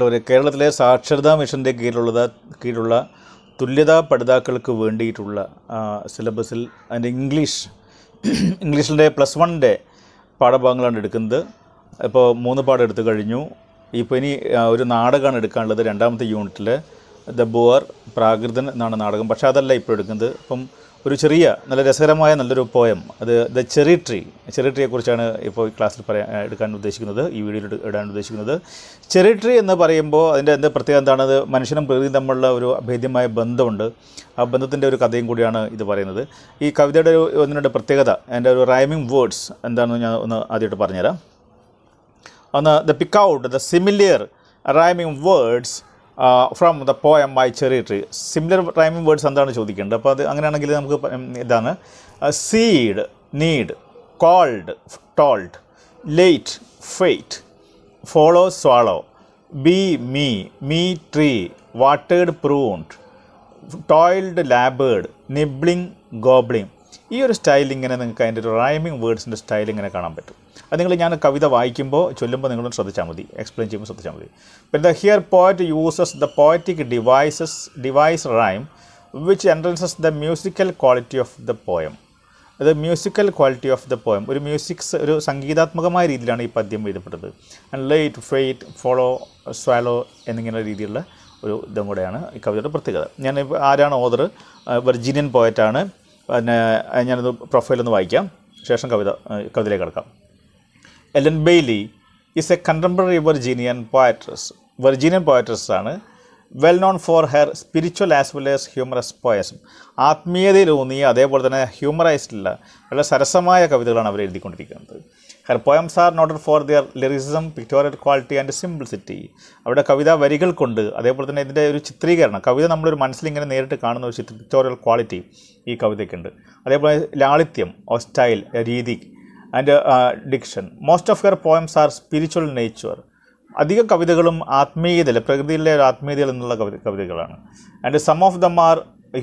പ്രിയപ്പെട്ടവർ കേരളത്തിലെ സാക്ഷരതാ മിഷൻ്റെ കീഴിലുള്ളത് കീഴിലുള്ള തുല്യതാ പഠിതാക്കൾക്ക് വേണ്ടിയിട്ടുള്ള സിലബസിൽ അതിൻ്റെ ഇംഗ്ലീഷ് ഇംഗ്ലീഷിൻ്റെ പ്ലസ് വണ്ണിൻ്റെ പാഠഭാഗങ്ങളാണ് എടുക്കുന്നത് ഇപ്പോൾ മൂന്ന് പാഠം എടുത്തു കഴിഞ്ഞു ഇപ്പോൾ ഇനി ഒരു നാടകമാണ് എടുക്കാനുള്ളത് രണ്ടാമത്തെ യൂണിറ്റിൽ ദ ബുവർ പ്രാകൃതൻ എന്നാണ് നാടകം പക്ഷേ അതല്ല ഇപ്പോൾ എടുക്കുന്നത് ഇപ്പം ഒരു ചെറിയ നല്ല രസകരമായ നല്ലൊരു പോയം അത് ദ ചെറി ട്രീ ചെറി ട്രീയെക്കുറിച്ചാണ് ഇപ്പോൾ ക്ലാസ്സിൽ പറയാൻ എടുക്കാൻ ഉദ്ദേശിക്കുന്നത് ഈ വീഡിയോയിൽ ഇടാൻ ഉദ്ദേശിക്കുന്നത് ചെറി ട്രീ എന്ന് പറയുമ്പോൾ അതിൻ്റെ എന്താ പ്രത്യേകത എന്താണത് അത് മനുഷ്യനും പ്രകൃതിയും തമ്മിലുള്ള ഒരു അഭേദ്യമായ ബന്ധമുണ്ട് ആ ബന്ധത്തിൻ്റെ ഒരു കഥയും കൂടിയാണ് ഇത് പറയുന്നത് ഈ കവിതയുടെ ഒരു ഒന്ന് പ്രത്യേകത എൻ്റെ ഒരു റൈമിംഗ് വേർഡ്സ് എന്താണെന്ന് ഞാൻ ഒന്ന് ആദ്യമായിട്ട് പറഞ്ഞുതരാം ഒന്ന് the pick out the similar rhyming words from the poem by cherry tree similar timing words എന്താണ് ചോദിക്കേണ്ടത് അപ്പോൾ അത് അങ്ങനെയാണെങ്കിൽ നമുക്ക് ഇതാണ് seed need cold told late fate follow swallow be me me tree വാട്ടേഡ് pruned toiled laboured nibbling gobbling ഈ ഒരു സ്റ്റൈൽ ഇങ്ങനെ നിങ്ങൾക്ക് അതിൻ്റെ ഒരു റൈമിങ് വേർഡ്സിൻ്റെ സ്റ്റൈൽ ഇങ്ങനെ കാണാൻ പറ്റും അത് നിങ്ങൾ ഞാൻ കവിത വായിക്കുമ്പോൾ ചൊല്ലുമ്പോൾ നിങ്ങളും ശ്രദ്ധിച്ചാൽ മതി എക്സ്പ്ലെയിൻ ചെയ്യുമ്പോൾ ശ്രദ്ധിച്ചാൽ മതി പിന്നെ the here poet uses the poetic devices device rhyme which എൻട്രൻസസ് the musical quality of the poem അത് musical quality of the poem ഒരു മ്യൂസിക്സ് ഒരു സംഗീതാത്മകമായ രീതിയിലാണ് ഈ പദ്യം എഴുതപ്പെട്ടത് and light fate follow swallow എന്നിങ്ങനെ രീതിയിലുള്ള ഒരു ഇതും കൂടെയാണ് ഈ കവിതയുടെ പ്രത്യേകത ഞാൻ ആരാണ് ഓദർ വെർജീനിയൻ പോയറ്റാണ് പിന്നെ ഞാനൊന്ന് പ്രൊഫൈലൊന്ന് വായിക്കാം ശേഷം കവിത കവിതയിലേക്ക് കിടക്കാം Ellen Bailey is a contemporary Virginian poetess Virginian poetess ആണ് well known for her spiritual as well as humorous പോയസും ആത്മീയതയിലൂന്നി അതേപോലെ തന്നെ ഉള്ള വളരെ സരസമായ കവിതകളാണ് അവർ എഴുതിക്കൊണ്ടിരിക്കുന്നത് her poems are noted for their lyricism pictorial quality and simplicity അവിടെ കവിത വരികൾ കൊണ്ട് അതേപോലെ തന്നെ ഇതിൻ്റെ ഒരു ചിത്രീകരണം കവിത നമ്മളൊരു മനസ്സിലിങ്ങനെ നേരിട്ട് കാണുന്ന ഒരു ചിത്ര പിക്ടോറിയൽ ക്വാളിറ്റി ഈ കവിതയ്ക്കുണ്ട് അതേപോലെ ലാളിത്യം ഓ സ്റ്റൈൽ രീതി and diction most of her poems are spiritual nature അധിക കവിതകളും ആത്മീയതയിൽ പ്രകൃതിയിലെ ഒരു ആത്മീയതയിൽ നിന്നുള്ള കവിത കവിതകളാണ് and some of them are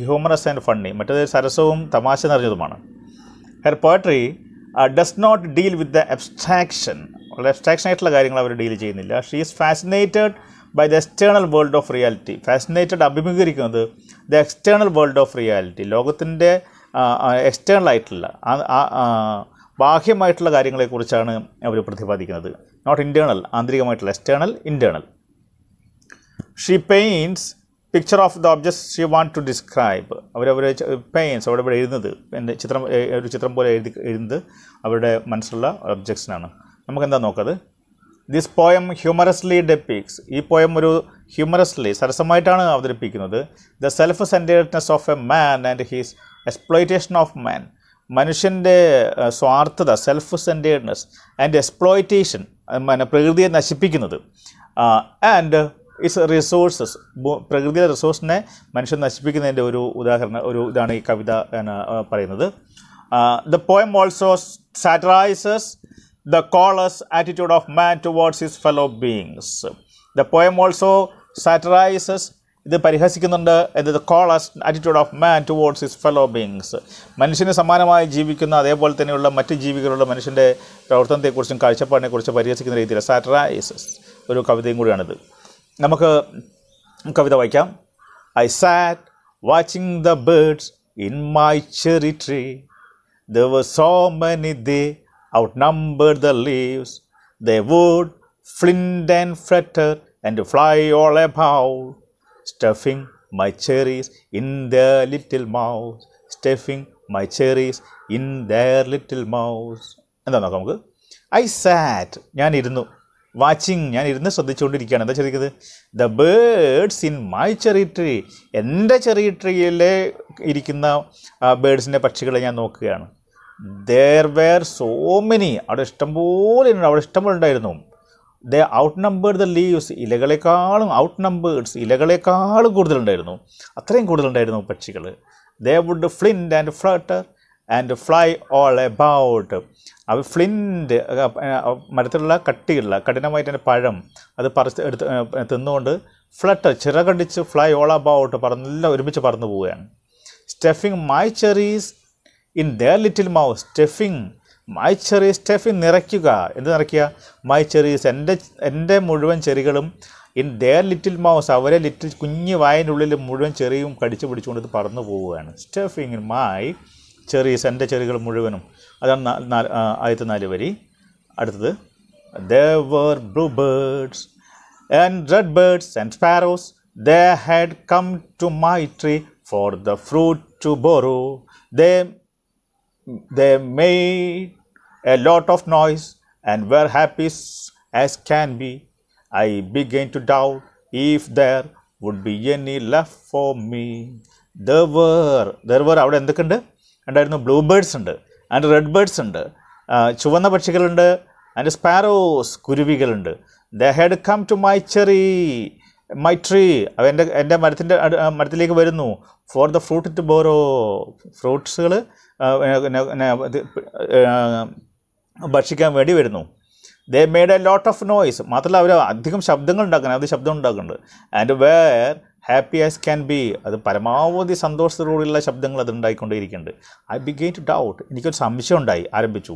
humorous and funny മറ്റേത് സരസവും തമാശ നിറഞ്ഞതുമാണ് her poetry does not deal with the abstraction വളരെ അബ്സ്ട്രാക്ഷൻ ആയിട്ടുള്ള കാര്യങ്ങൾ അവർ ഡീൽ ചെയ്യുന്നില്ല she is fascinated by the external world of reality fascinated അഭിമുഖീകരിക്കുന്നത് the external world of reality ലോകത്തിൻ്റെ എക്സ്റ്റേണൽ ആയിട്ടുള്ള ബാഹ്യമായിട്ടുള്ള കാര്യങ്ങളെക്കുറിച്ചാണ് അവർ പ്രതിപാദിക്കുന്നത് നോട്ട് ഇൻറ്റേണൽ ആന്തരികമായിട്ടുള്ള external internal she paints picture of the objects you want to describe അവരവർ പെയിൻസ് അവിടെ ഇവിടെ എഴുതുന്നത് എൻ്റെ ചിത്രം ഒരു ചിത്രം പോലെ എഴുതി എഴുതുന്നത് അവരുടെ മനസ്സിലുള്ള ഒബ്ജക്ട്സിനാണ് നമുക്കെന്താ നോക്കത് ദിസ് പോയം ഹ്യൂമറസ്ലി ഡെപ്പിക്സ് ഈ പോയം ഒരു ഹ്യൂമറസ്ലി സരസമായിട്ടാണ് അവതരിപ്പിക്കുന്നത് the self centredness of a man and his exploitation of man മനുഷ്യൻ്റെ സ്വാർത്ഥത സെൽഫ് സെൻറ്റേഡ്നെസ് ആൻഡ് എക്സ്പ്ലോയിറ്റേഷൻ പ്രകൃതിയെ നശിപ്പിക്കുന്നത് ആൻഡ് ഇസ് റിസോഴ്സസ് പ്രകൃതിയിലെ റിസോഴ്സിനെ മനുഷ്യൻ നശിപ്പിക്കുന്നതിൻ്റെ ഒരു ഉദാഹരണം ഒരു ഇതാണ് ഈ കവിത പറയുന്നത് the poem also satirises the callous attitude of man towards his fellow beings the poem also satirises ഇത് പരിഹസിക്കുന്നുണ്ട് the callous attitude of man towards his fellow beings മനുഷ്യന് സമാനമായി ജീവിക്കുന്ന അതേപോലെ തന്നെയുള്ള മറ്റ് ജീവികളുള്ള മനുഷ്യൻ്റെ പ്രവർത്തനത്തെക്കുറിച്ചും കാഴ്ചപ്പാടിനെക്കുറിച്ചും പരിഹസിക്കുന്ന രീതിയിൽ സാറ്ററൈസസ് ഒരു കവിതയും കൂടിയാണിത് നമുക്ക് കവിത വായിക്കാം I sat watching the birds in my cherry tree the so many they outnumber the leaves the would flint and flutter and fly all ഭൗ stuffing my cherries in the little mouths stuffing my cherries in their little mouths എന്താ നോക്കാം നമുക്ക് I SAT ഞാനിരുന്നു watching ഞാൻ ഇരുന്ന് ശ്രദ്ധിച്ചുകൊണ്ടിരിക്കുകയാണ് എന്താ ചോദിക്കുന്നത് the birds in my cherry tree എൻ്റെ ചെറിയ ട്രീയിലെ ഇരിക്കുന്ന ബേഡ്സിൻ്റെ പക്ഷികളെ ഞാൻ നോക്കുകയാണ് ദേർ വേർ സോ മെനി അവിടെ ഇഷ്ടംപോലെ ഉണ്ട് അവിടെ ഇഷ്ടംപോലെ ഉണ്ടായിരുന്നു the outnumbered the leaves ഇലകളെക്കാളും ഔട്ട് നമ്പേഡ്സ് ഇലകളെക്കാളും കൂടുതലുണ്ടായിരുന്നു അത്രയും കൂടുതലുണ്ടായിരുന്നു പക്ഷികൾ they would flint and flutter and fly all about അവ ഫ്ലിൻ്റ് മരത്തിലുള്ള കട്ടിയുള്ള കഠിനമായിട്ട് പഴം അത് പറ എടുത്ത് തിന്നുകൊണ്ട് ഫ്ലട്ട് ചിറകടിച്ച് ഫ്ലൈ ഓൾ അബൌട്ട് പറന്നെല്ലാം ഒരുമിച്ച് പറന്നു പോവുകയാണ് stuffing my cherries in the little mouths stuffing my cherries stuffing നിറയ്ക്കുക എന്ത് നിറയ്ക്കുക മൈ ചെറീസ് എൻ്റെ എൻ്റെ മുഴുവൻ ചെറികളും ഇൻ ദർ ലിറ്റിൽ മൗസ് അവരെ ലിറ്റിൽ കുഞ്ഞു വായനുള്ളിൽ മുഴുവൻ ചെറിയും കടിച്ചു പിടിച്ചുകൊണ്ട് പറന്നു പോവുകയാണ് സ്റ്റെഫിങ് മൈ ചെറീസ് എൻ്റെ ചെറികൾ മുഴുവനും അതാണ് ആദ്യത്തെ നാല് വരി അടുത്തത് there were bluebirds and redbirds and sparrows. They had come to my tree for the fruit to borrow. They, they made a lot of noise and were happy as can be. I began to doubt if there would be any left for me. There were, there were, അവിടെ എന്തൊക്കെയുണ്ട് ഉണ്ടായിരുന്നു blue birds ഉണ്ട് and red birds ഉണ്ട് ചുവന്ന പക്ഷികളുണ്ട് and sparrows കുരുവികളുണ്ട് the had come to my cherry my tree അവ എൻ്റെ എൻ്റെ മരത്തിൻ്റെ മരത്തിലേക്ക് വരുന്നു for the fruit to borrow ഫ്രൂട്ട്സുകൾ ഭക്ഷിക്കാൻ വേണ്ടി വരുന്നു they made a lot of noise മാത്രമല്ല അവർ അധികം ശബ്ദങ്ങൾ ഉണ്ടാക്കുന്നത് അത് ശബ്ദം ഉണ്ടാക്കുന്നുണ്ട് and were happy as can be അത് പരമാവധി സന്തോഷത്തോടുള്ള ശബ്ദങ്ങൾ അത് ഉണ്ടായിക്കൊണ്ടേയിരിക്കുന്നുണ്ട് ഐ ഗെയിൻ ടു ഡൗട്ട് എനിക്കൊരു സംശയം ഉണ്ടായി ആരംഭിച്ചു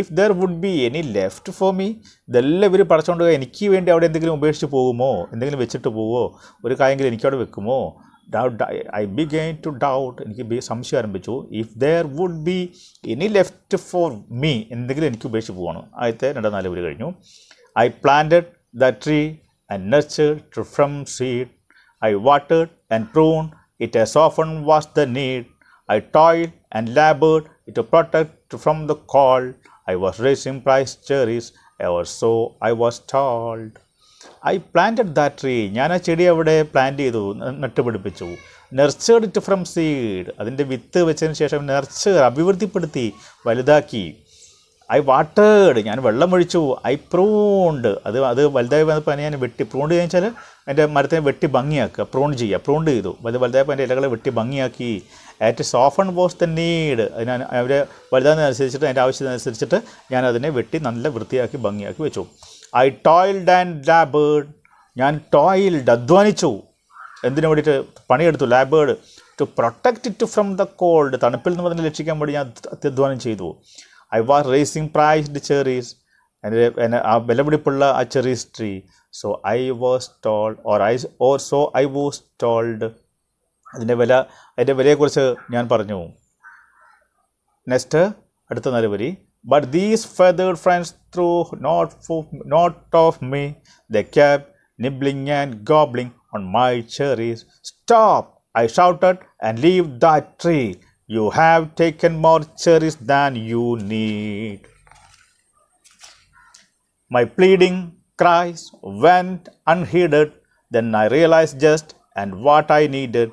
if there would be any left for me ഇതെല്ലാം ഇവർ പടച്ചുകൊണ്ട് എനിക്ക് വേണ്ടി അവിടെ എന്തെങ്കിലും ഉപേക്ഷിച്ച് പോകുമോ എന്തെങ്കിലും വെച്ചിട്ട് പോവോ ഒരു കാര്യമെങ്കിലും എനിക്കവിടെ വെക്കുമോ doubt I began to doubt എനിക്ക് സംശയം ആരംഭിച്ചു if there would be any left for me എന്തെങ്കിലും എനിക്ക് ഉപേക്ഷിച്ച് പോവാണ് ആദ്യത്തെ രണ്ട് നാല് പേര് കഴിഞ്ഞു I planted the tree and nurtured from seed I watered and pruned, it has often was the need. I toiled and labored to protect from the cold. I was raising price cherries, ever so I was told. I planted tree. Tree ഞാൻ ആ ചെടി അവിടെ plant ചെയ്തു നട്ടുപിടിപ്പിച്ചു nurtured it from seed അതിൻ്റെ വിത്ത് വെച്ചതിന് ശേഷം നെർച്ചർ അഭിവൃദ്ധിപ്പെടുത്തി വലുതാക്കി ഐ വാട്ടേഡ് ഞാൻ വെള്ളം ഒഴിച്ചു ഐ പ്രൂണ്ട് അത് അത് വലുതായി വന്നപ്പോൾ ഞാൻ വെട്ടി പ്രൂണ്ട് ചെയ്യാൻ വെച്ചാൽ അതിൻ്റെ മരത്തിനെ വെട്ടി ഭംഗിയാക്കുക പ്രൂണ്ട് ചെയ്യുക പ്രൂണ്ട് ചെയ്തു വലുത് വലുതായപ്പോൾ അതിൻ്റെ ഇലകളെ വെട്ടി ഭംഗിയാക്കി at so often was the need അതിന് അവർ വലുതാകുന്നതനുസരിച്ചിട്ട് അതിൻ്റെ ആവശ്യത്തിനനുസരിച്ചിട്ട് ഞാൻ അതിനെ വെട്ടി നല്ല വൃത്തിയാക്കി ഭംഗിയാക്കി വെച്ചു ഐ ടോയിൽഡ് ആൻഡ് ലാബേഡ് ഞാൻ ടോയിൽഡ് അധ്വാനിച്ചു എന്തിനു വേണ്ടിയിട്ട് പണിയെടുത്തു laboured to protect it from the cold തണുപ്പിൽ നിന്ന് അതിനെ രക്ഷിക്കാൻ വേണ്ടി ഞാൻ അത്യധ്വാനം ചെയ്തു I was raising prized cherries എൻ്റെ ആ വിലപിടിപ്പുള്ള ആ cherries tree so I was told or I or so I was told അതിൻ്റെ വില അതിൻ്റെ വിലയെക്കുറിച്ച് ഞാൻ പറഞ്ഞു നെക്സ്റ്റ് അടുത്ത നിലവരി but these feathered friends through not for not of me the cab nibbling and gobbling on my cherries stop I shouted and leave the tree You have taken more cherries than you need. My pleading cries went unheeded. Then I realized just and what I needed.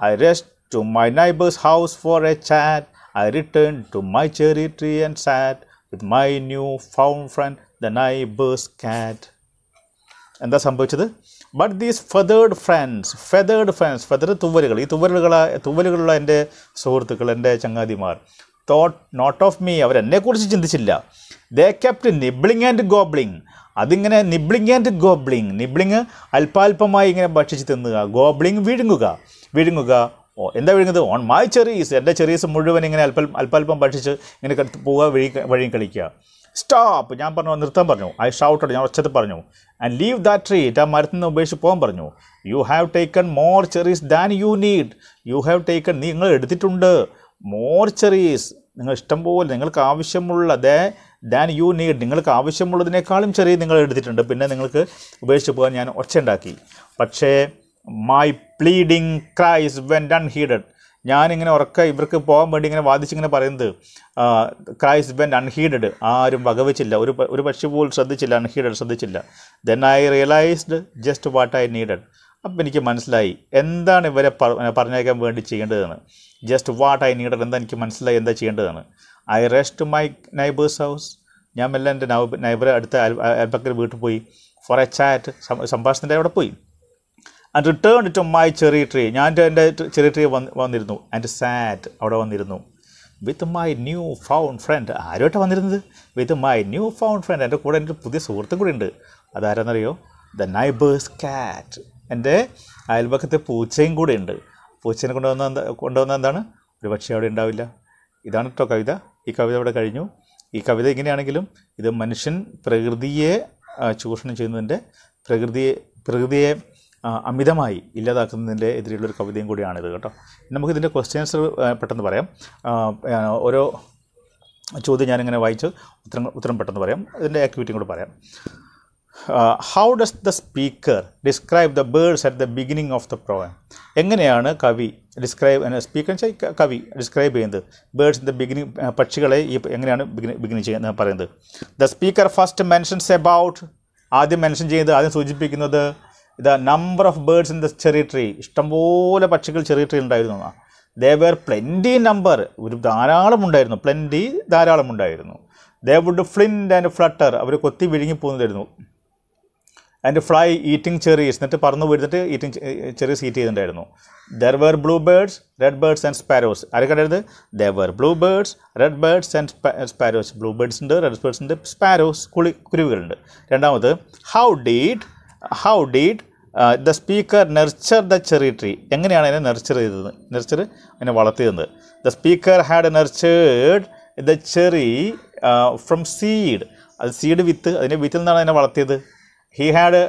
I rushed to my neighbor's house for a chat. I returned to my cherry tree and sat with my new found friend, the neighbor's cat. And എന്താ സംഭവിച്ചത് but these feathered friends feathered friends feathered തുവലുകൾ ഈ തുവലുകൾ തുവലുകളുള്ള എൻ്റെ സുഹൃത്തുക്കൾ എൻ്റെ ചങ്ങാതിമാർ തോട്ട് നോട്ട് ഓഫ് മീ അവരെന്നെക്കുറിച്ച് ചിന്തിച്ചില്ല ദേ കെപ്റ്റ് നിബ്ലിങ് ആൻഡ് ഗോബ്ലിങ് അതിങ്ങനെ നിബ്ലിങ് ആൻഡ് ഗോബ്ലിങ് നിബ്ലിങ് അല്പാൽപമായി ഇങ്ങനെ ഭക്ഷിച്ച് തിന്നുക ഗോബ്ലിങ് വിഴുങ്ങുക വിഴുങ്ങുക ഓ എന്താ വിഴുങ്ങത് ഓൺ മൈ ചെറീസ് എൻ്റെ ചെറീസ് മുഴുവൻ ഇങ്ങനെ അല്പം അല്പാൽപ്പം ഭക്ഷിച്ച് ഇങ്ങനെ പോവുക വഴി വഴി കളിക്കുക സ്റ്റോപ്പ് ഞാൻ പറഞ്ഞു നിർത്താൻ പറഞ്ഞു ഐ ഷൗട്ടഡ് ഞാൻ ഒച്ചത്തിൽ പറഞ്ഞു ആൻഡ് ലീവ് ദാറ്റ് ട്രീ ആ മരത്തിൽ നിന്ന് ഉപേക്ഷിച്ച് പോകാൻ പറഞ്ഞു you have taken more cherries than you need you have taken നിങ്ങൾ എടുത്തിട്ടുണ്ട് മോർ ചെറീസ് നിങ്ങൾ ഇഷ്ടം പോലെ നിങ്ങൾക്ക് ആവശ്യമുള്ള ദേ ദാൻ യു നീഡ് നിങ്ങൾക്ക് ആവശ്യമുള്ളതിനേക്കാളും ചെറിയ നിങ്ങൾ എടുത്തിട്ടുണ്ട് പിന്നെ നിങ്ങൾക്ക് ഉപേക്ഷിച്ച് പോകാൻ ഞാൻ ഒച്ച ഉണ്ടാക്കി പക്ഷേ my pleading cries went unheeded ഞാനിങ്ങനെ ഉറക്ക ഇവർക്ക് പോകാൻ വേണ്ടി ഇങ്ങനെ വാദിച്ചിങ്ങനെ പറയുന്നത് ക്രൈസ്റ്റ് ബെൻ അൺഹീഡഡ് ആരും വകവച്ചില്ല ഒരു ഒരു പക്ഷി പോലും ശ്രദ്ധിച്ചില്ല അൺഹീഡഡ് ശ്രദ്ധിച്ചില്ല then I realised just what I needed അപ്പം എനിക്ക് മനസ്സിലായി എന്താണ് ഇവരെ പറഞ്ഞേക്കാൻ വേണ്ടി ചെയ്യേണ്ടതെന്ന് ജസ്റ്റ് വാട്ട് ഐ നീഡഡ് എന്താ എനിക്ക് മനസ്സിലായി എന്താ ചെയ്യേണ്ടതെന്ന് I rest my neighbour's house ഞാൻ മെല്ലെ എൻ്റെ നൈബർ അടുത്ത അയൽപ്പക്കൽ വീട്ടിൽ പോയി ഫോർ എ ചാറ്റ് സംഭാഷണത്തിൻ്റെ അവിടെ പോയി and return to my cherry tree ഞാൻ എൻ്റെ ചെറിയ ട്രീ വന്ന് വന്നിരുന്നു ആൻഡ് സാറ്റ് അവിടെ വന്നിരുന്നു with my newfound friend ആരുമായിട്ട് വന്നിരുന്നത് with my newfound friend എൻ്റെ കൂടെ എൻ്റെ പുതിയ സുഹൃത്തും കൂടി ഉണ്ട് അതാരെന്നറിയോ ദ നൈബേഴ്സ് കാറ്റ് എൻ്റെ അയൽപക്കത്തെ പൂച്ചയും കൂടെ ഉണ്ട് പൂച്ചേനെ കൊണ്ടുവന്ന എന്താ കൊണ്ടുവന്ന എന്താണ് ഒരു പക്ഷേ അവിടെ ഉണ്ടാവില്ല ഇതാണ് കേട്ടോ കവിത ഈ കവിത ഇവിടെ കഴിഞ്ഞു ഈ കവിത ഇങ്ങനെയാണെങ്കിലും ഇത് മനുഷ്യൻ പ്രകൃതിയെ ചൂഷണം ചെയ്യുന്നതിൻ്റെ പ്രകൃതിയെ പ്രകൃതിയെ അമിതമായി ഇല്ലാതാക്കുന്നതിൻ്റെ എതിരെയുള്ളൊരു കവിതയും കൂടിയാണിത് കേട്ടോ നമുക്കിതിൻ്റെ ക്വസ്റ്റ്യൻസ് പെട്ടെന്ന് പറയാം ഓരോ ചോദ്യം ഞാനിങ്ങനെ വായിച്ച് ഉത്തരം ഉത്തരം പെട്ടെന്ന് പറയാം ഇതിൻ്റെ ആക്ടിവിറ്റിയും കൂടെ പറയാം how does the speaker describe the birds at the beginning of the programme എങ്ങനെയാണ് കവി ഡിസ്ക്രൈബ് സ്പീക്കർ എന്ന് വെച്ചാൽ കവി ഡിസ്ക്രൈബ് ചെയ്യുന്നത് ബേഡ്സ് ഇൻ ദ ബിഗിനിങ് പക്ഷികളെ ഈ എങ്ങനെയാണ് ബിഗിനി ബിഗിനി ചെയ്യുന്നത് പറയുന്നത് the speaker first mentions about ആദ്യം മെൻഷൻ ചെയ്യുന്നത് ആദ്യം സൂചിപ്പിക്കുന്നത് the number of birds in the cherry tree ഇഷ്ടംപോലെ പക്ഷികൾ ചെറിയ ട്രീ ഉണ്ടായിരുന്നു ദേ വേർ പ്ലെൻറ്റി നമ്പർ ഒരു ധാരാളം ഉണ്ടായിരുന്നു പ്ലെൻറ്റി ധാരാളം ഉണ്ടായിരുന്നു they would flint and flutter അവർ കൊത്തി വിഴുങ്ങി പോകുന്നതായിരുന്നു ആൻഡ് ഫ്ലൈ ഈറ്റിംഗ് ചെറീസ് എന്നിട്ട് പറന്ന് പോയിരുന്നിട്ട് ഈറ്റിംഗ് ചെറീസ് ഈറ്റ് ചെയ്തിട്ടുണ്ടായിരുന്നു there were blue birds red birds and sparrows ആരെ ഉണ്ടായിരുന്നത് there were blue birds red birds and sparrows blue birds ഉണ്ട് റെഡ് ബേർഡ്സ് ഉണ്ട് സ്പാരോസ് കുളി കുരുവികളുണ്ട് രണ്ടാമത് how did how did the speaker nurture the cherry tree എങ്ങനെയാണ് അതിനെ nurture ചെയ്തത് നെർച്ചർ അതിനെ വളർത്തിയത് the speaker had nurtured the cherry from seed അത് സീഡ് വിത്ത് അതിൻ്റെ വിത്തിൽ നിന്നാണ് അതിനെ വളർത്തിയത് ഹി ഹാഡ്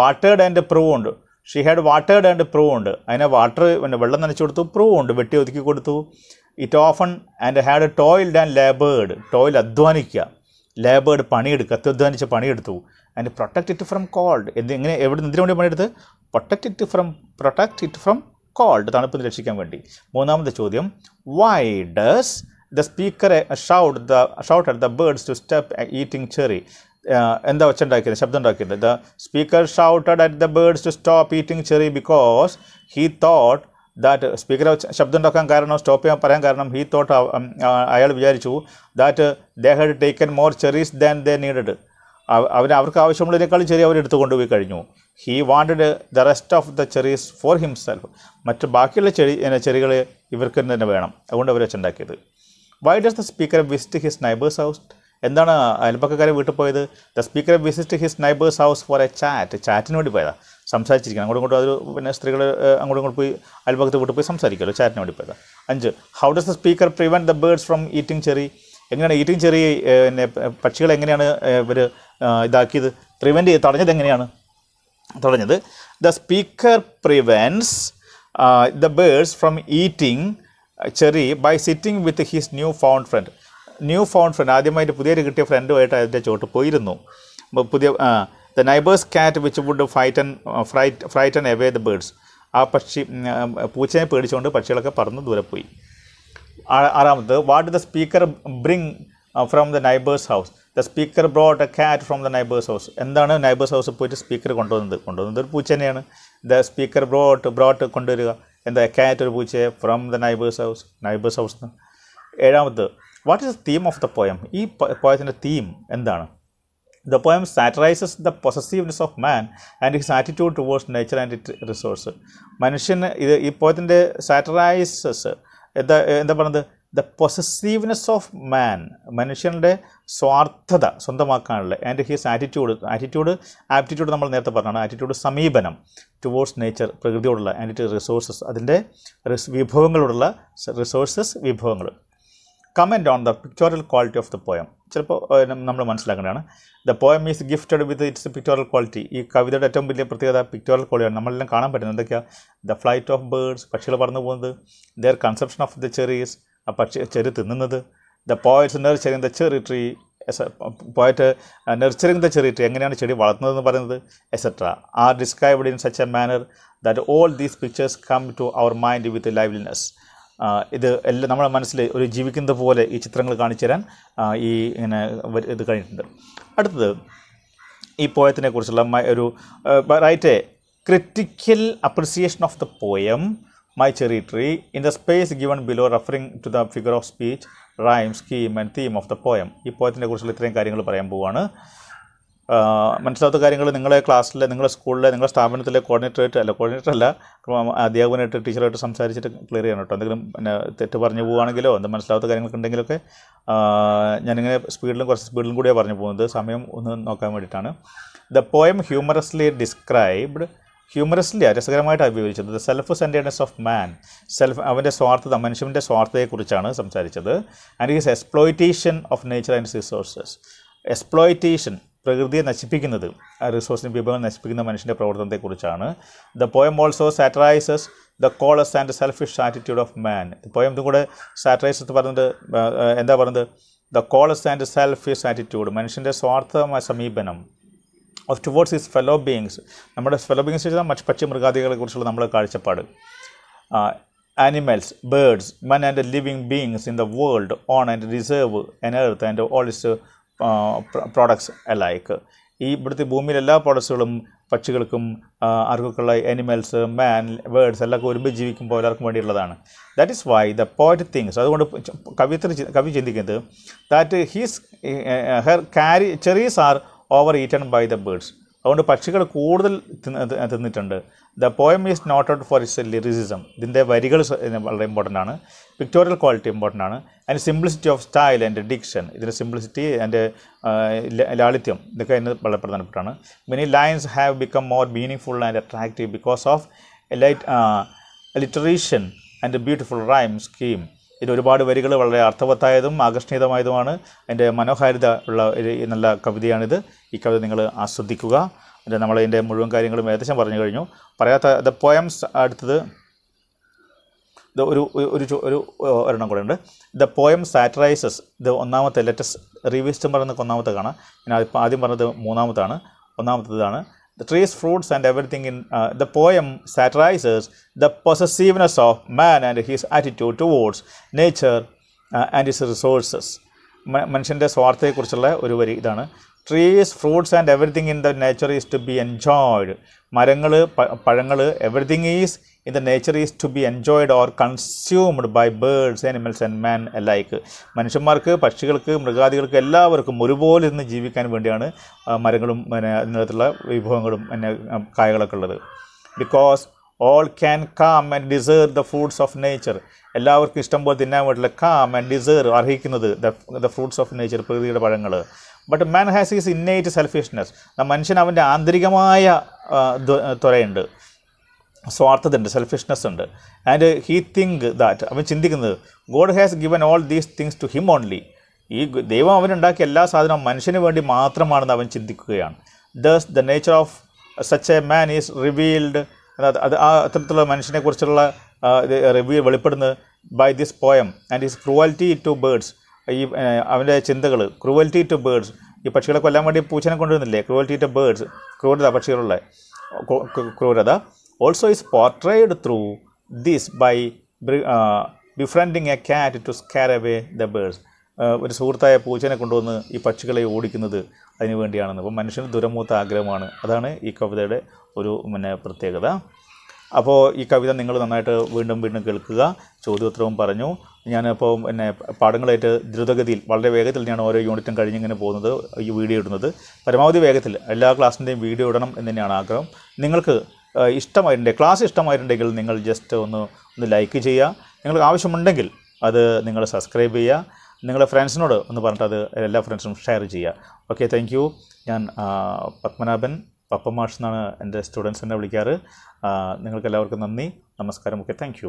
വാട്ടേഡ് ആൻഡ് പ്രൂവ് ഉണ്ട് ഷി ഹാഡ് വാട്ടേഡ് ആൻഡ് പ്രൂവ് ഉണ്ട് അതിനെ വാട്ടർ പിന്നെ വെള്ളം നനച്ചു കൊടുത്തു പ്രൂവ് ഉണ്ട് വെട്ടി ഒതുക്കി കൊടുത്തു it often and had toiled and laboured toil അധ്വാനിക്കുക ലേബേഡ് പണിയെടുക്കുക അത്യധ്വാനിച്ച് പണിയെടുത്തു and protect it from cold എന്ത് എങ്ങനെ എവിടെ നിന്ന് വേണ്ടി പണിയെടുത്ത് protect it from protect it from cold തണുപ്പ് നിന്ന് രക്ഷിക്കാൻ വേണ്ടി മൂന്നാമത്തെ ചോദ്യം വൈ ഡസ് ദ സ്പീക്കറെ shout the shout at the birds to stop eating cherry എന്താ ഒച്ച ഉണ്ടാക്കിയത് ശബ്ദം ഉണ്ടാക്കിയത് the speaker shouted at the birds to stop eating cherry because he thought that speaker ശബ്ദം ഉണ്ടാക്കാൻ കാരണം സ്റ്റോപ്പ് ചെയ്യാൻ പറയാൻ കാരണം ഹീ തോട്ട് അയാൾ വിചാരിച്ചു that they had taken more cherries than they needed അവന് അവർക്ക് ആവശ്യമുള്ളതിനേക്കാളും ചെറിയ അവർ എടുത്തു കൊണ്ടുപോയി കഴിഞ്ഞു he wanted the rest of the cherries for himself മറ്റ് ബാക്കിയുള്ള ചെറി ചെറികൾ ഇവർക്ക് തന്നെ വേണം അതുകൊണ്ട് അവർ വെച്ചുണ്ടാക്കിയത് why does the speaker visit his neighbour's house എന്താണ് അയൽപ്പക്കാരെ വീട്ടിൽ പോയത് the speaker visit his neighbour's house for a chat ചാറ്റിന് വേണ്ടി പോയതാണ് സംസാരിച്ചിരിക്കണം അങ്ങോട്ടും ഇങ്ങോട്ടും അതൊരു പിന്നെ സ്ത്രീകൾ അങ്ങോട്ടും ഇങ്ങോട്ട് പോയി അയൽപക്കത്ത് വിട്ടു പോയി സംസാരിക്കുമല്ലോ ചാറ്റിന് വേണ്ടി പോയത് അഞ്ച് how does the speaker prevent the birds from eating cherry എങ്ങനെയാണ് ഈറ്റിംഗ് ചെറി പിന്നെ പക്ഷികൾ എങ്ങനെയാണ് ഇവർ ഇതാക്കിയത് പ്രിവെൻറ്റ് ചെയ്ത് തടഞ്ഞത് എങ്ങനെയാണ് തടഞ്ഞത് the speaker prevents the birds from eating cherry by sitting with his newfound friend newfound friend ആദ്യമായിട്ട് പുതിയൊരു കിട്ടിയ ഫ്രണ്ടുമായിട്ട് അതിൻ്റെ ചോട്ട് പോയിരുന്നു പുതിയ the neighbour's cat which would frighten fright frighten away the birds ആ പക്ഷി പൂച്ചയെ പേടിച്ചുകൊണ്ട് പക്ഷികളൊക്കെ പറന്ന് ദൂരെ പോയി ആറാമത് what the speaker bring from the neighbour's house the speaker brought a cat from the neighbour's house എന്താണ് നൈബേഴ്സ് ഹൗസ് പോയിട്ട് സ്പീക്കർ കൊണ്ടുവന്നത് കൊണ്ടുവന്നത് ഒരു പൂച്ചനെയാണ് ദ സ്പീക്കർ ബ്രോട്ട് ബ്രോട്ട് കൊണ്ടുവരിക എന്താ കാറ്റ് ഒരു പൂച്ചയെ from the neighbour's house neighbour's house ഏഴാമത് what is the theme of the poem ഈ പോയത്തിൻ്റെ തീം എന്താണ് the poem satirises the possessiveness of man and his attitude towards nature and it resource മനുഷ്യന് ഇത് ഈ പോയത്തിൻ്റെ സാറ്ററൈസസ് എന്താ എന്താ പറയുന്നത് ദ പൊസസീവ്നെസ് ഓഫ് മാൻ മനുഷ്യൻ്റെ സ്വാർത്ഥത സ്വന്തമാക്കാനുള്ള and his attitude attitude aptitude നമ്മൾ നേരത്തെ പറഞ്ഞാണ് ആറ്റിറ്റ്യൂഡ് സമീപനം ടുവേഴ്സ് നേച്ചർ പ്രകൃതിയോടുള്ള ആൻഡ് ഇറ്റ് റിസോഴ്സസ് അതിൻ്റെ റിസ് വിഭവങ്ങളോടുള്ള റിസോഴ്സസ് വിഭവങ്ങൾ comment on the pictorial quality of the poem ചിലപ്പോൾ നമ്മൾ മനസ്സിലാക്കേണ്ടതാണ് the poem is gifted with its pictorial quality ഈ കവിതയുടെ ഏറ്റവും വലിയ പ്രത്യേകത പിക്ടോറൽ ക്വാളിറ്റിയാണ് നമ്മളെല്ലാം കാണാൻ പറ്റുന്നത് എന്തൊക്കെയാണ് ദ ഫ്ലൈറ്റ് ഓഫ് ബേർഡ്സ് പക്ഷികൾ പറന്നു പോകുന്നത് their conception of the cherries ആ പക്ഷി ചെറി തിന്നുന്നത് the poet's nurturing the cherry tree പോയിട്ട് നർച്ചറിങ് ദ ചെറി ട്രീ എങ്ങനെയാണ് ചെടി വളർത്തുന്നതെന്ന് പറയുന്നത് etcetera are described in such a manner that all these pictures come to our mind with liveliness ഇത് എല്ലാം നമ്മുടെ മനസ്സിൽ ഒരു ജീവിക്കുന്നത് പോലെ ഈ ചിത്രങ്ങൾ കാണിച്ചു തരാൻ ഈ ഇങ്ങനെ ഇത് കഴിഞ്ഞിട്ടുണ്ട് അടുത്തത് ഈ പോയത്തിനെ കുറിച്ചുള്ള ഒരു write critical appreciation of the poem my cherry tree in the space given below referring to the figure of speech rhyme scheme and theme of the poem ഈ പോയത്തിനെ കുറിച്ചുള്ള ഇത്രയും കാര്യങ്ങൾ പറയാൻ പോവുകയാണ് മനസ്സിലാത്ത കാര്യങ്ങൾ നിങ്ങളെ ക്ലാസ്സിലെ നിങ്ങളുടെ സ്കൂളിലെ നിങ്ങളുടെ സ്ഥാപനത്തിലെ കോർഡിനേറ്ററായിട്ട് അല്ല കോർഡിനേറ്റർ അല്ല അധ്യാപകനായിട്ട് ടീച്ചറായിട്ട് സംസാരിച്ചിട്ട് ക്ലിയർ ചെയ്യണം കേട്ടോ എന്തെങ്കിലും പിന്നെ തെറ്റ് പറഞ്ഞു പോവുകയാണെങ്കിലോ എന്ത് മനസ്സിലാത്ത കാര്യങ്ങളൊക്കെ ഉണ്ടെങ്കിലൊക്കെ ഞാനിങ്ങനെ സ്പീഡിലും കുറച്ച് സ്പീഡിലും കൂടിയാണ് പറഞ്ഞു പോകുന്നത് സമയം ഒന്ന് നോക്കാൻ വേണ്ടിയിട്ടാണ് the poem humorously described humorously രസകരമായിട്ട് വിവരിച്ചത് the self centredness of man self അവൻ്റെ സ്വാർത്ഥത മനുഷ്യൻ്റെ സ്വാർത്ഥതയെക്കുറിച്ചാണ് സംസാരിച്ചത് and his exploitation of nature and resources exploitation പ്രകൃതിയെ നശിപ്പിക്കുന്നത് ആ റിസോഴ്സിൻ്റെ വിഭവം നശിപ്പിക്കുന്ന മനുഷ്യൻ്റെ പ്രവർത്തനത്തെക്കുറിച്ചാണ് the poem also satirises the callous and selfish attitude of man poem ഇതും കൂടെ സാറ്ററൈസസ് പറഞ്ഞത് എന്താ പറയുന്നത് the callous and selfish attitude മനുഷ്യൻ്റെ സ്വാർത്ഥമായ സമീപനം of towards his fellow beings നമ്മുടെ ഫെലോ ബീങ്സ് വെച്ചാൽ മറ്റ് പക്ഷി മൃഗാദികളെക്കുറിച്ചുള്ള നമ്മുടെ കാഴ്ചപ്പാട് animals birds man and living beings in the world on and reserve in earth and all his products like ഈ ഇവിടുത്തെ ഭൂമിയിലെ എല്ലാ പ്രോഡക്ട്സുകളും പക്ഷികൾക്കും ആർക്കൊക്കെയുള്ള അനിമൽസ് മാൻ വേർഡ്സ് എല്ലാവർക്കും ഒരുമിച്ച് ജീവിക്കുമ്പോൾ എല്ലാവർക്കും വേണ്ടിയുള്ളതാണ് that is why the poet thinks അതുകൊണ്ട് കവിത്ര കവി ചിന്തിക്കുന്നത് that his her carry cherries are over eaten by the birds അതുകൊണ്ട് പക്ഷികൾ കൂടുതൽ തിന്നിട്ടുണ്ട് the poem is out for its lyricism ഇതിൻ്റെ വരികൾ വളരെ ഇമ്പോർട്ടൻ്റ് ആണ് പിക്ടോറിയൽ ക്വാളിറ്റി ഇമ്പോർട്ടൻ്റ് ആണ് അതിൻ്റെ simplicity of style and diction ഇതിൻ്റെ സിംപ്ലിസിറ്റി ആൻഡ് ലാളിത്യം ഇതൊക്കെ അതിന് വളരെ പ്രധാനപ്പെട്ടാണ് many lines have become more meaning full and attractive because of alliteration and beautiful rhyme scheme ഇതിൽ ഒരുപാട് വരികൾ വളരെ അർത്ഥവത്തായതും ആകർഷണീയതമായതുമാണ് അതിൻ്റെ മനോഹാരിത ഉള്ള നല്ല കവിതയാണിത് ഈ കവിത നിങ്ങൾ ആസ്വദിക്കുക അതിൻ്റെ നമ്മളതിൻ്റെ മുഴുവൻ കാര്യങ്ങളും ഏകദേശം പറഞ്ഞു കഴിഞ്ഞു പറയാത്ത ദ പോയംസ് അടുത്തത് ഇത് ഒരു ഒരു ഒരു ഒരെണ്ണം കൂടെ ഉണ്ട് ദ പോയം സാറ്ററൈസസ് ഇത് ഒന്നാമത്തെ ലെറ്റസ് റിവിസ്റ്റം പറയുന്ന ഒന്നാമത്തെ കാണാം ഞാൻ ആദ്യം പറഞ്ഞത് മൂന്നാമത്താണ് ഒന്നാമത്തേതാണ് the trees, fruits, and everything in uh, the poem satirizes the possessiveness of man and his attitude towards nature uh, and its resources. മനുഷ്യൻ്റെ സ്വാർത്ഥയെക്കുറിച്ചുള്ള ഒരു വരി ഇതാണ് trees fruits and everything in the nature is to be enjoyed മരങ്ങൾ പഴങ്ങൾ everything is in the nature is to be enjoyed or consumed by birds animals and man like മനുഷ്യന്മാർക്ക് പക്ഷികൾക്ക് മൃഗാദികൾക്ക് എല്ലാവർക്കും ഒരുപോലെ ഇരുന്ന് ജീവിക്കാൻ വേണ്ടിയാണ് മരങ്ങളും പിന്നെ അതിനകത്തുള്ള വിഭവങ്ങളും പിന്നെ കായകളൊക്കെ ഉള്ളത് because all can claim and deserve the fruits of nature എല്ലാവർക്കും ഇഷ്ടം പോലെ തിന്നാൻ വേണ്ടിയുള്ള കാം ആൻഡ് ഡിസേർവ് അർഹിക്കുന്നത് ദ ഫ്രൂട്ട്സ് ഓഫ് നേച്ചർ പ്രകൃതിയുടെ പഴങ്ങൾ but man has his innate selfishness മനുഷ്യൻ അവൻ്റെ ആന്തരികമായ ത്വരയുണ്ട് സ്വാർത്ഥതയുണ്ട് ഉണ്ട് സെൽഫിഷ്നെസ് ഉണ്ട് ആൻഡ് ഹീ തിങ്ക് ദാറ്റ് അവൻ ചിന്തിക്കുന്നത് God has given all these things to him only ഈ ദൈവം അവനുണ്ടാക്കിയ എല്ലാ സാധനവും മനുഷ്യന് വേണ്ടി മാത്രമാണെന്ന് അവൻ ചിന്തിക്കുകയാണ് thus the nature of such a man is revealed അത് ആ അത്തരത്തിലുള്ള മനുഷ്യനെക്കുറിച്ചുള്ള റിവ്യൂ വെളിപ്പെടുന്നത് by this poem and his cruelty to birds ഈ അവൻ്റെ ചിന്തകൾ ക്രൂവൽറ്റി ടു ബേഡ്സ് ഈ പക്ഷികളെ കൊല്ലാൻ വേണ്ടി പൂച്ചനെ കൊണ്ടുവരുന്നില്ലേ ക്രൂവൽറ്റി ടു ബേഡ്സ് ക്രൂരത പക്ഷികളുള്ള ക്രൂരത also is portrayed through this by uh, befriending a cat to scare away the birds uh, ഒരു സുഹൃത്തായ പൂച്ചനെ കൊണ്ടുവന്ന് ഈ പക്ഷികളെ ഓടിക്കുന്നത് അതിനു വേണ്ടിയാണെന്ന് അപ്പോൾ മനുഷ്യന് ദുരമൂത്ത ആഗ്രഹമാണ് അതാണ് ഈ കവിതയുടെ ഒരു പിന്നെ പ്രത്യേകത അപ്പോൾ ഈ കവിത നിങ്ങൾ നന്നായിട്ട് വീണ്ടും വീണ്ടും കേൾക്കുക ചോദ്യോത്തരവും പറഞ്ഞു ഞാനിപ്പോൾ പിന്നെ പാഠങ്ങളായിട്ട് ദ്രുതഗതിയിൽ വളരെ വേഗത്തിൽ ഞാൻ ഓരോ യൂണിറ്റും കഴിഞ്ഞിങ്ങനെ പോകുന്നത് ഈ വീഡിയോ ഇടുന്നത് പരമാവധി വേഗത്തിൽ എല്ലാ ക്ലാസ്സിൻ്റെയും വീഡിയോ ഇടണം എന്ന് തന്നെയാണ് ആഗ്രഹം നിങ്ങൾക്ക് ഇഷ്ടമായിട്ടുണ്ടെങ്കിൽ ക്ലാസ് ഇഷ്ടമായിട്ടുണ്ടെങ്കിൽ നിങ്ങൾ ജസ്റ്റ് ഒന്ന് ഒന്ന് ലൈക്ക് ചെയ്യുക നിങ്ങൾക്ക് ആവശ്യമുണ്ടെങ്കിൽ അത് നിങ്ങൾ സബ്സ്ക്രൈബ് ചെയ്യുക നിങ്ങളുടെ ഫ്രണ്ട്സിനോട് ഒന്ന് പറഞ്ഞിട്ട് അത് എല്ലാ ഫ്രണ്ട്സിനും ഷെയർ ചെയ്യുക ഓക്കെ താങ്ക് യു ഞാൻ പത്മനാഭൻ മാഷ് എന്നാണ് എൻ്റെ സ്റ്റുഡൻസ് എന്നെ വിളിക്കാറ് നിങ്ങൾക്ക് എല്ലാവർക്കും നന്ദി നമസ്കാരം ഓക്കെ താങ്ക്